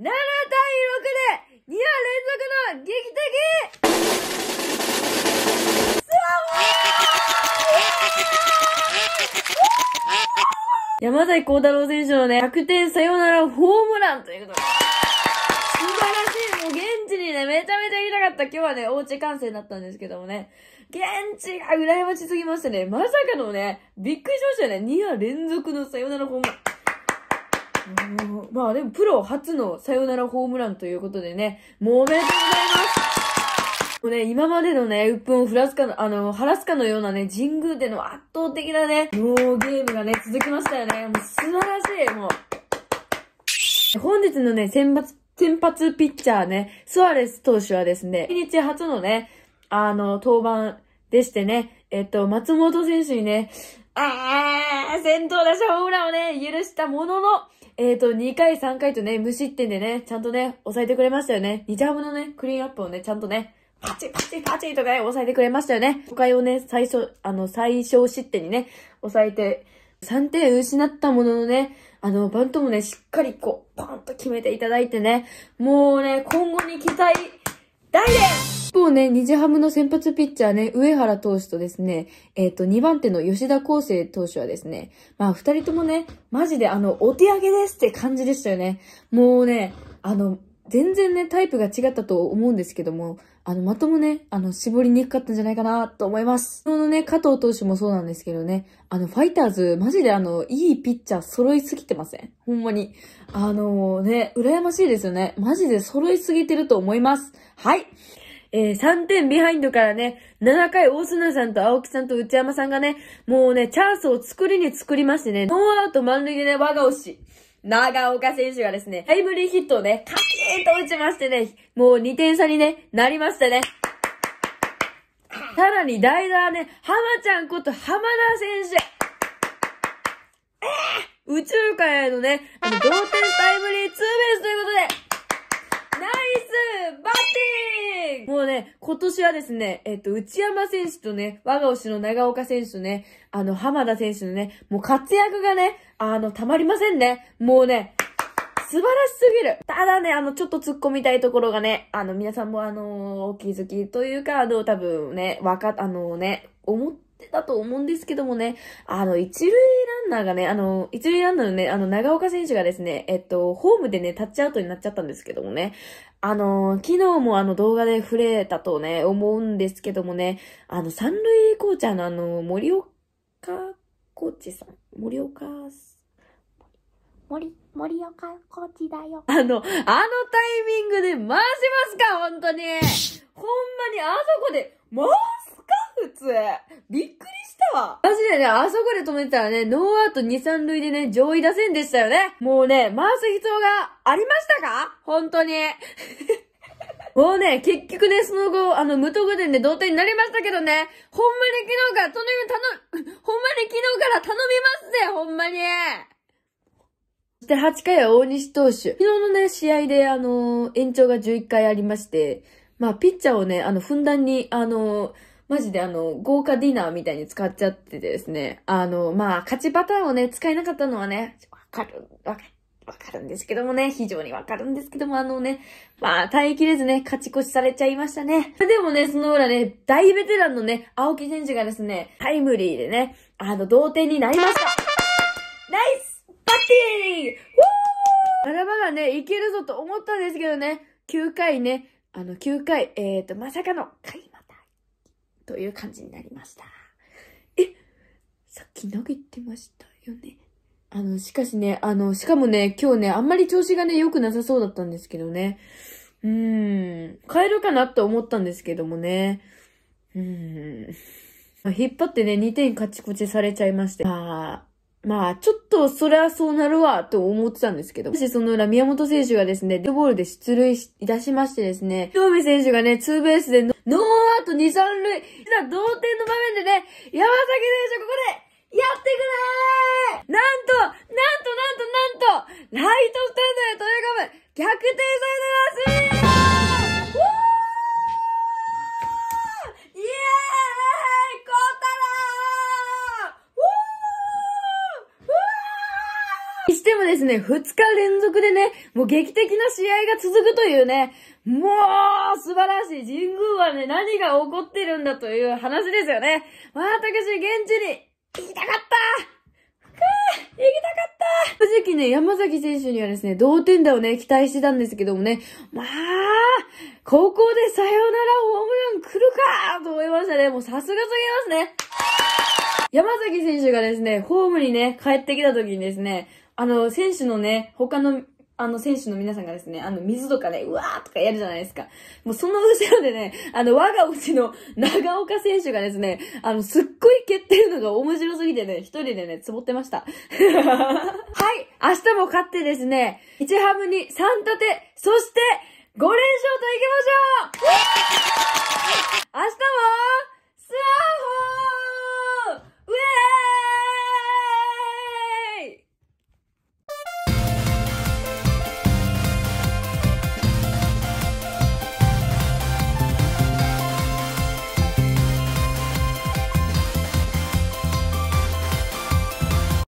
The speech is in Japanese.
7対6で2話連続の劇的山崎幸太郎選手のね、100点サヨナラホームランということで。素晴らしいもう現地にね、めちゃめちゃ行きたかった。今日はね、おうち観戦だったんですけどもね。現地が羨ましすぎましたね、まさかのね、びっくりしましたよね。2話連続のサヨナラホームラン。まあでもプロ初のサヨナラホームランということでね、もうおめでとうございますもうね、今までのね、うぷんをふらすかの、あの、晴らすかのようなね、神宮での圧倒的なね、もうゲームがね、続きましたよね。もう素晴らしい、もう。本日のね、選抜、先発ピッチャーね、スアレス投手はですね、1日初のね、あの、登板でしてね、えっと、松本選手にね、あー、先頭打者ホームランをね、許したものの、えーと、2回3回とね、無失点でね、ちゃんとね、抑えてくれましたよね。2チャームのね、クリーンアップをね、ちゃんとね、パチパチパチとかね、抑えてくれましたよね。5回をね、最初、あの、最小失点にね、抑えて、3点失ったもののね、あの、バントもね、しっかりこう、パンと決めていただいてね、もうね、今後に期待大連一方ね、日ハムの先発ピッチャーね、上原投手とですね、えっ、ー、と、2番手の吉田康生投手はですね、まあ、二人ともね、マジであの、お手上げですって感じでしたよね。もうね、あの、全然ね、タイプが違ったと思うんですけども、あの、まともね、あの、絞りにくかったんじゃないかなと思います。昨日のね、加藤投手もそうなんですけどね、あの、ファイターズ、マジであの、いいピッチャー揃いすぎてませんほんまに。あのー、ね、羨ましいですよね。マジで揃いすぎてると思います。はい。えー、3点ビハインドからね、7回大砂さんと青木さんと内山さんがね、もうね、チャンスを作りに作りましてね、ノーアウト満塁でね、我が推し。長岡選手がですね、タイムリーヒットをね、カキーンと打ちましてね、もう2点差にね、なりましたね。さらに代打はね、浜ちゃんこと浜田選手。え宇宙界へのね、あの同点タイムリーツーベースということで、ナイスバッティングもうね、今年はですね、えっと、内山選手とね、我が推しの長岡選手とね、あの、浜田選手のね、もう活躍がね、あの、たまりませんね。もうね、素晴らしすぎる。ただね、あの、ちょっと突っ込みたいところがね、あの、皆さんもあのー、お気づきというか、あの、多分ね、わか、あのー、ね、思ってってたと思うんですけどもね、あの、一塁ランナーがね、あの、一塁ランナーのね、あの、長岡選手がですね、えっと、ホームでね、タッチアウトになっちゃったんですけどもね、あの、昨日もあの動画で触れたとね、思うんですけどもね、あの、三塁コーチャーのあの、森岡コーチさん、森岡森、森岡コーチだよ。あの、あのタイミングで回しますか本当に。ほんまに、あそこで、回びっくりしたわマジでね、あそこで止めてたらね、ノーアウト2、3塁でね、上位打線でしたよね。もうね、回す必要がありましたか本当に。もうね、結局ね、その後、あの、無得点で同点になりましたけどね、ほんまに昨日から頼み、頼、む、ほんまに昨日から頼みますぜ、ほんまにそして8回は大西投手。昨日のね、試合で、あのー、延長が11回ありまして、まあ、ピッチャーをね、あの、ふんだんに、あのー、マジであの、豪華ディナーみたいに使っちゃっててですね。あの、まあ、勝ちパターンをね、使えなかったのはね、わかる、わかる。わかるんですけどもね、非常にわかるんですけども、あのね、まあ、耐えきれずね、勝ち越しされちゃいましたね。でもね、その裏ね、大ベテランのね、青木選手がですね、タイムリーでね、あの、同点になりました。ナイスバッティンーまだまだね、いけるぞと思ったんですけどね、9回ね、あの、9回、えーと、まさかの、という感じになりました。え、さっき投げてましたよね。あの、しかしね、あの、しかもね、今日ね、あんまり調子がね、良くなさそうだったんですけどね。うーん、変えるかなと思ったんですけどもね。うーん。引っ張ってね、2点カチコチされちゃいまして。まあ、まあ、ちょっと、そりゃそうなるわ、と思ってたんですけど。しその裏、宮本選手がですね、デッドボールで出塁いたしましてですね、京美選手がね、ツーベースで、ノーアウト2、3塁。同点の場面でね、山崎選手、ここでですね、2日連続でね、もう劇的な試合が続くというね、もう、素晴らしい。神宮はね、何が起こってるんだという話ですよね。あ、私、現地に行きたかった行きたかった正直ね、山崎選手にはですね、同点打をね、期待してたんですけどもね、まあ、ここでさよならホームラン来るかと思いましたね。もうさすがすぎますね。山崎選手がですね、ホームにね、帰ってきた時にですね、あの、選手のね、他の、あの、選手の皆さんがですね、あの、水とかね、うわーとかやるじゃないですか。もうその後ろでね、あの、我がうちの長岡選手がですね、あの、すっごい蹴ってるのが面白すぎてね、一人でね、つぼってました。はい、明日も勝ってですね、1ハムに3立て、そして、5連勝といきましょう